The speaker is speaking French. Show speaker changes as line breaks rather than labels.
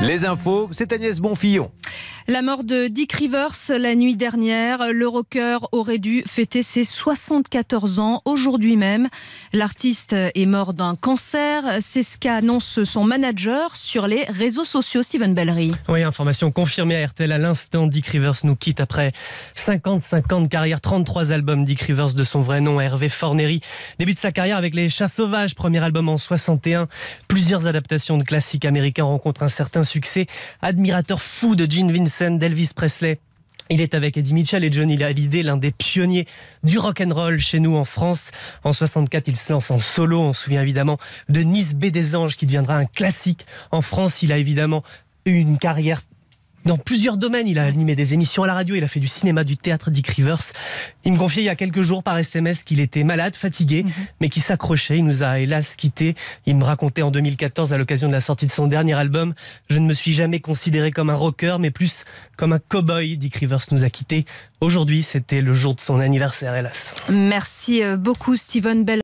Les infos, c'est Agnès Bonfillon. La mort de Dick Rivers la nuit dernière, le rocker aurait dû fêter ses 74 ans aujourd'hui même. L'artiste est mort d'un cancer, c'est ce qu'annonce son manager sur les réseaux sociaux, Stephen Bellery.
Oui, information confirmée à RTL à l'instant. Dick Rivers nous quitte après 50-50 carrières. carrière, 33 albums. Dick Rivers de son vrai nom, Hervé Fornery. début de sa carrière avec Les Chats Sauvages, premier album en 61. Plusieurs adaptations de classiques américains rencontrent un certain succès. Admirateur fou de Gene Vincent d'Elvis Presley. Il est avec Eddie Mitchell et Johnny Hallyday, l'un des pionniers du rock and roll chez nous en France. En 64, il se lance en solo. On se souvient évidemment de Nice B des Anges qui deviendra un classique en France. Il a évidemment eu une carrière dans plusieurs domaines. Il a animé des émissions à la radio, il a fait du cinéma, du théâtre, Dick Rivers. Il me confiait il y a quelques jours par SMS qu'il était malade, fatigué, mhm. mais qu'il s'accrochait. Il nous a hélas quittés. Il me racontait en 2014, à l'occasion de la sortie de son dernier album, Je ne me suis jamais considéré comme un rocker, mais plus comme un cowboy boy Dick Rivers nous a quittés. Aujourd'hui, c'était le jour de son anniversaire, hélas.
Merci euh, beaucoup, Steven Bell.